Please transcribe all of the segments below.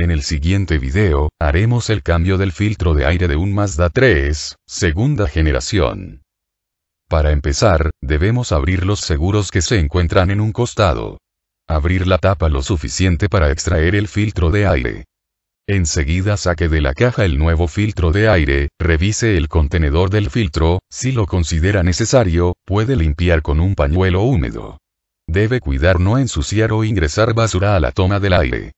En el siguiente video, haremos el cambio del filtro de aire de un Mazda 3, segunda generación. Para empezar, debemos abrir los seguros que se encuentran en un costado. Abrir la tapa lo suficiente para extraer el filtro de aire. Enseguida saque de la caja el nuevo filtro de aire, revise el contenedor del filtro, si lo considera necesario, puede limpiar con un pañuelo húmedo. Debe cuidar no ensuciar o ingresar basura a la toma del aire.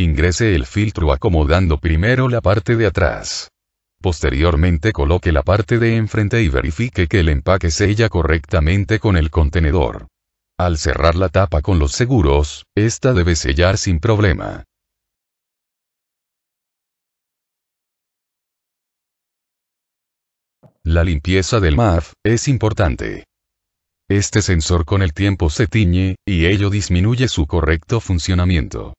Ingrese el filtro acomodando primero la parte de atrás. Posteriormente coloque la parte de enfrente y verifique que el empaque sella correctamente con el contenedor. Al cerrar la tapa con los seguros, esta debe sellar sin problema. La limpieza del MAF es importante. Este sensor con el tiempo se tiñe, y ello disminuye su correcto funcionamiento.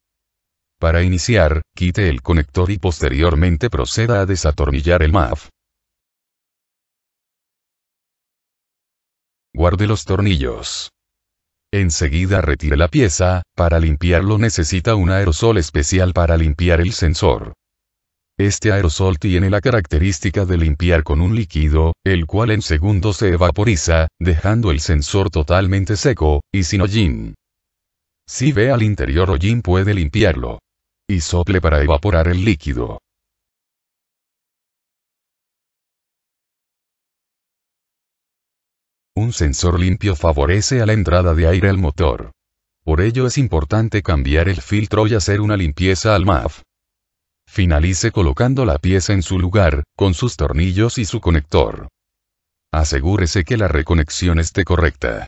Para iniciar, quite el conector y posteriormente proceda a desatornillar el MAF. Guarde los tornillos. Enseguida retire la pieza, para limpiarlo necesita un aerosol especial para limpiar el sensor. Este aerosol tiene la característica de limpiar con un líquido, el cual en segundos se evaporiza, dejando el sensor totalmente seco, y sin hollín. Si ve al interior hollín puede limpiarlo. Y sople para evaporar el líquido. Un sensor limpio favorece a la entrada de aire al motor. Por ello es importante cambiar el filtro y hacer una limpieza al MAF. Finalice colocando la pieza en su lugar, con sus tornillos y su conector. Asegúrese que la reconexión esté correcta.